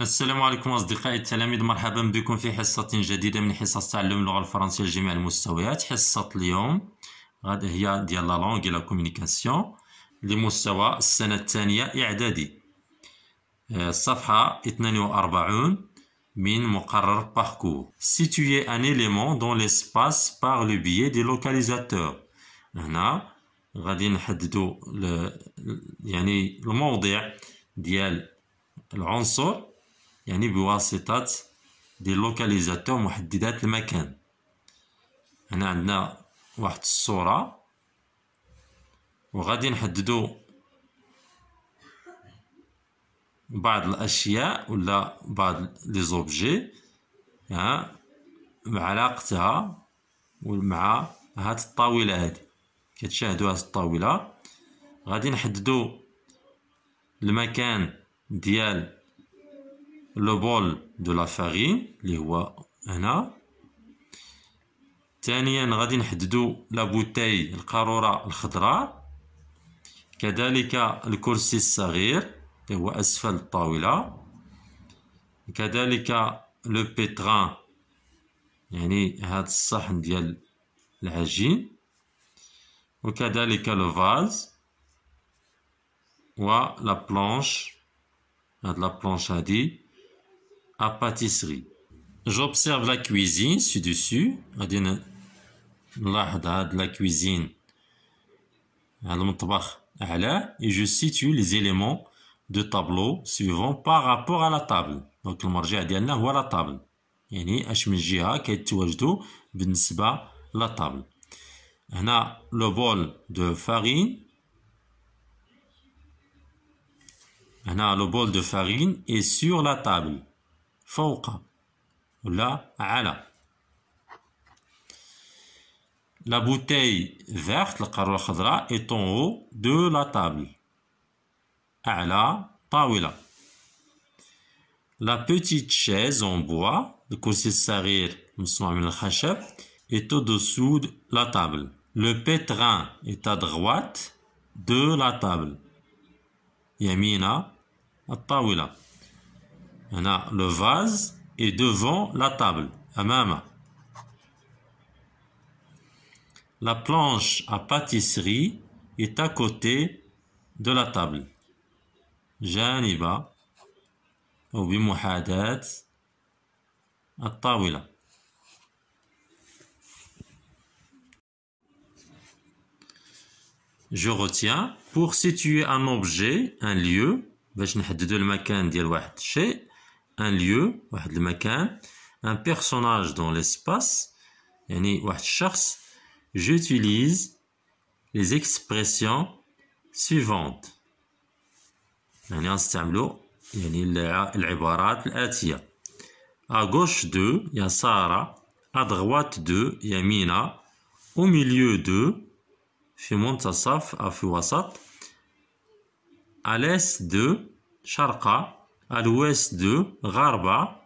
السلام عليكم أصدقائي التلاميذ مرحبا بكم في حصة جديدة من حصص تعلم اللغة الفرنسية لجميع المستويات حصة اليوم غادي هي ديال لا لونغ لا كومونيكاسيون لمستوى السنة الثانية إعدادي آه، صفحة 42 من مقرر باركور situer un élément dans l'espace par le biais des localisateurs هنا غادي نحددو يعني الموضع ديال العنصر يعني بواسطة دي لوكاليزاتور محددات المكان هنا عندنا واحد الصورة وغادي نحددوا بعض الاشياء ولا بعض لي زوبجي ها مع علاقتها ومع هاد الطاوله هادي كتشاهدوا هاد الطاوله غادي نحددوا المكان ديال لو بول دو لا فارين اللي هو هنا ثانيا غادي نحددوا لا بوتاي القاروره الخضراء كذلك الكرسي الصغير اللي هو أسفل الطاولة كذلك لو بيتران يعني هذا الصحن ديال العجين وكذلك لو فاز و لا بلانش هاد لا بلانش هادي ا باتيسري جوبسيرف لا كويزين سي دوسو غادي نلاحظ هاد لا كويزين هاد المطبخ et je situe les éléments de tableau suivant par rapport à la table. Donc, le marge à la table. a la table. On a le bol de farine. On a le bol de farine et sur la table. Fauca. Là, à la. La bouteille verte, la carreau khadra, est en haut de la table. la tawila. La petite chaise en bois, le de sarir, est au-dessous de la table. Le pétrin est à droite de la table. Yamina, tawila. Le vase est devant la table. Amama. La planche à pâtisserie est à côté de la table. Je retiens pour situer un objet, un lieu, un lieu un personnage dans l'espace j'utilise les expressions suivantes يعني à gauche de يسارى à droite de Yamina. au milieu de في منتصف أو à l'est de charka à l'ouest de غربة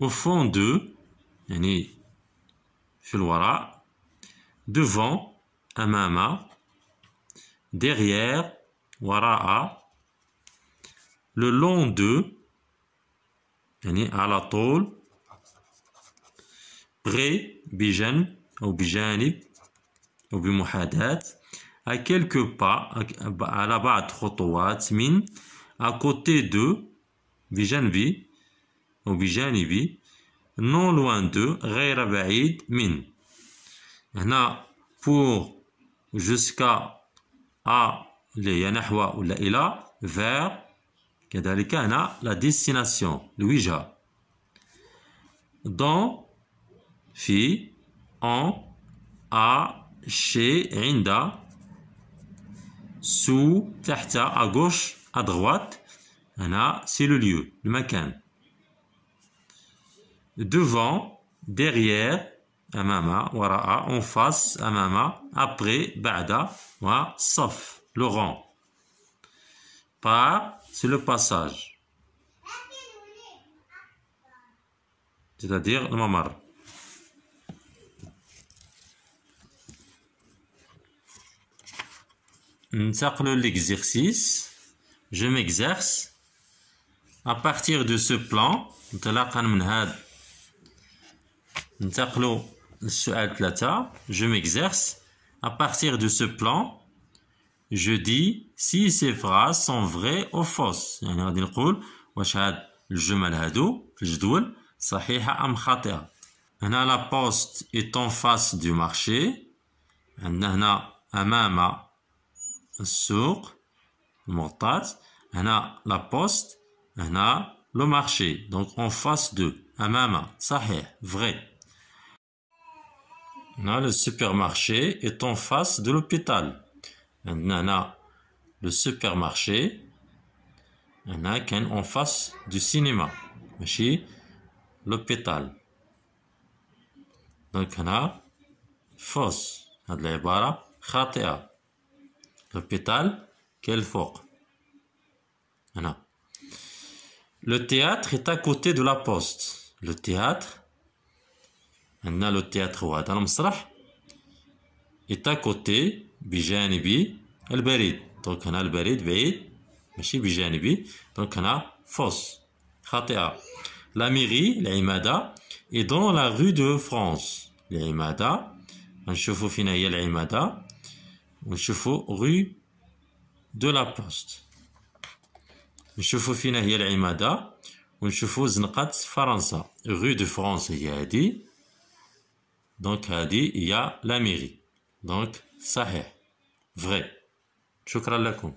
au fond de, yani, filwara, devant, amama, derrière, waraa, le long de, yani, à la tôle, près, bijan, ou bijanib, ou bimuhadat, à quelques pas, à la barre min, à côté de, bijanvi, وبجانبي non loin de غير بعيد من a pour jusqu'à à اللي هي نحو ولا vers كذلك la destination Lui-ja. dans في en à chez عند sous تحت à gauche à droite هنا c'est le lieu le مكان devant, derrière, amama, wara'a, en face, amama, après, ba'da, wa, saf, le rang. Par, c'est le passage. C'est-à-dire le mamar. l'exercice. Je m'exerce. À partir de ce plan, Ntaklo Sual Tlata, je m'exerce. À partir de ce plan, je dis si ces phrases sont vraies ou fausses. Yani, on dit le Washad, le jumal hado, je doul, sahiha am khater. Yana, la poste est en face du marché. Yana, un souk, mortat. Yana, la poste. Yana, le marché. Donc, en face de. ça est vrai le supermarché est en face de l'hôpital. le supermarché est en face du cinéma. l'hôpital. Donc, Khatea. L'hôpital quel fort. Le théâtre est à côté de la poste. Le théâtre عندنا لو تياتر هذا المسرح إتا كوتي بجانبي البريد دونك هنا البريد بعيد ماشي بجانبي دونك هنا فوس خاطئة لا ميغي العمادة اي دون لا رو دو فرانس العمادة غنشوفو فين هي العمادة ونشوفو رو دو لا بوست نشوفو فين هي العمادة ونشوفو زنقة فرنسا رو دو فرانس هي هادي Donc, Hadi, il y a la mairie. Donc, est Vrai. Shukran lakum.